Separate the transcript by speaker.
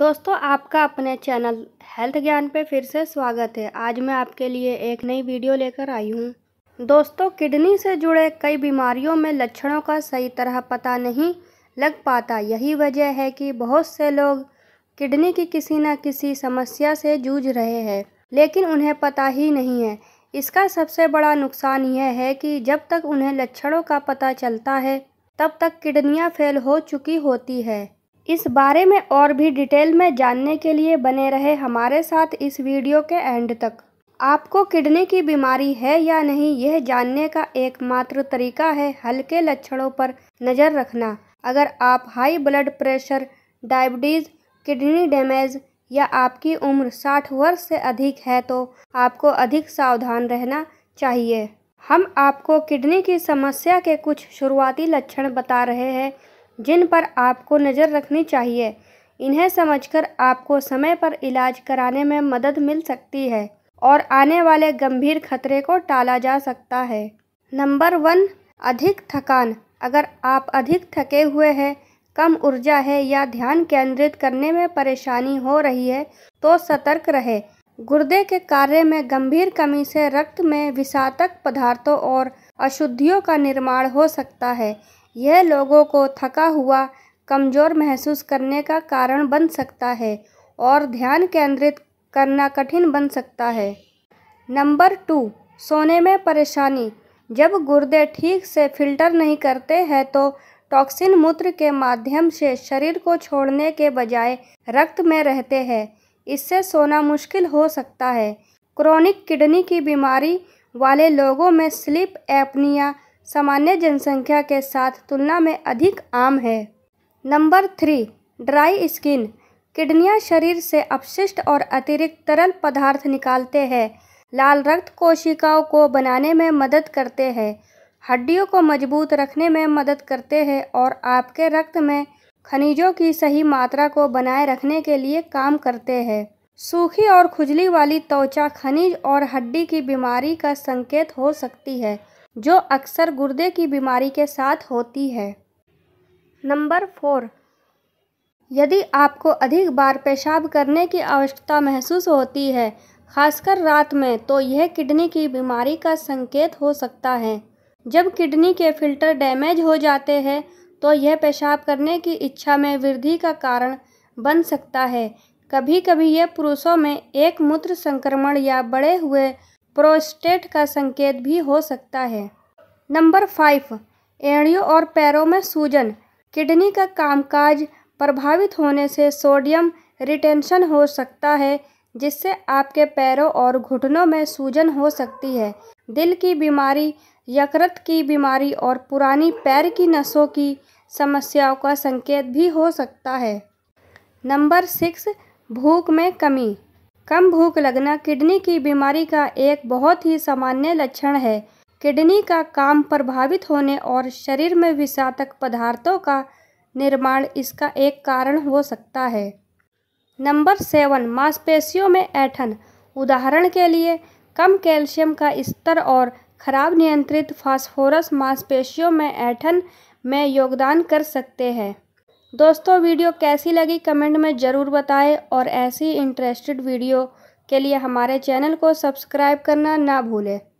Speaker 1: दोस्तों आपका अपने चैनल हेल्थ ज्ञान पे फिर से स्वागत है आज मैं आपके लिए एक नई वीडियो लेकर आई हूँ दोस्तों किडनी से जुड़े कई बीमारियों में लक्षणों का सही तरह पता नहीं लग पाता यही वजह है कि बहुत से लोग किडनी की किसी न किसी समस्या से जूझ रहे हैं लेकिन उन्हें पता ही नहीं है इसका सबसे बड़ा नुकसान यह है कि जब तक उन्हें लक्षणों का पता चलता है तब तक किडनियाँ फेल हो चुकी होती है इस बारे में और भी डिटेल में जानने के लिए बने रहे हमारे साथ इस वीडियो के एंड तक आपको किडनी की बीमारी है या नहीं यह जानने का एकमात्र तरीका है हल्के लक्षणों पर नज़र रखना अगर आप high blood pressure diabetes kidney damage या आपकी उम्र 60 वर्ष से अधिक है तो आपको अधिक सावधान रहना चाहिए हम आपको किडनी की समस्या के कुछ शुरुआती लक्षण बता रहे हैं जिन पर आपको नज़र रखनी चाहिए इन्हें समझकर आपको समय पर इलाज कराने में मदद मिल सकती है और आने वाले गंभीर खतरे को टाला जा सकता है नंबर वन अधिक थकान अगर आप अधिक थके हुए हैं कम ऊर्जा है या ध्यान केंद्रित करने में परेशानी हो रही है तो सतर्क रहे गुर्दे के कार्य में गंभीर कमी से रक्त में विषातक पदार्थों और अशुद्धियों का निर्माण हो सकता है यह लोगों को थका हुआ कमज़ोर महसूस करने का कारण बन सकता है और ध्यान केंद्रित करना कठिन बन सकता है नंबर टू सोने में परेशानी जब गुर्दे ठीक से फिल्टर नहीं करते हैं तो टॉक्सिन मूत्र के माध्यम से शरीर को छोड़ने के बजाय रक्त में रहते हैं इससे सोना मुश्किल हो सकता है क्रोनिक किडनी की बीमारी वाले लोगों में स्लीप एपनिया सामान्य जनसंख्या के साथ तुलना में अधिक आम है नंबर थ्री ड्राई स्किन किडनियाँ शरीर से अपशिष्ट और अतिरिक्त तरल पदार्थ निकालते हैं लाल रक्त कोशिकाओं को बनाने में मदद करते हैं हड्डियों को मजबूत रखने में मदद करते हैं और आपके रक्त में खनिजों की सही मात्रा को बनाए रखने के लिए काम करते हैं सूखी और खुजली वाली त्वचा खनिज और हड्डी की बीमारी का संकेत हो सकती है जो अक्सर गुर्दे की बीमारी के साथ होती है नंबर फोर यदि आपको अधिक बार पेशाब करने की आवश्यकता महसूस होती है खासकर रात में तो यह किडनी की बीमारी का संकेत हो सकता है जब किडनी के फिल्टर डैमेज हो जाते हैं तो यह पेशाब करने की इच्छा में वृद्धि का कारण बन सकता है कभी कभी यह पुरुषों में एक मूत्र संक्रमण या बड़े हुए प्रोस्टेट का संकेत भी हो सकता है नंबर फाइव एड़ियों और पैरों में सूजन किडनी का कामकाज प्रभावित होने से सोडियम रिटेंशन हो सकता है जिससे आपके पैरों और घुटनों में सूजन हो सकती है दिल की बीमारी यकृत की बीमारी और पुरानी पैर की नसों की समस्याओं का संकेत भी हो सकता है नंबर सिक्स भूख में कमी कम भूख लगना किडनी की बीमारी का एक बहुत ही सामान्य लक्षण है किडनी का काम प्रभावित होने और शरीर में विषातक पदार्थों का निर्माण इसका एक कारण हो सकता है नंबर सेवन मांसपेशियों में ऐठन उदाहरण के लिए कम कैल्शियम का स्तर और खराब नियंत्रित फास्फोरस मांसपेशियों में ऐठन में योगदान कर सकते हैं दोस्तों वीडियो कैसी लगी कमेंट में ज़रूर बताएं और ऐसी इंटरेस्टेड वीडियो के लिए हमारे चैनल को सब्सक्राइब करना ना भूलें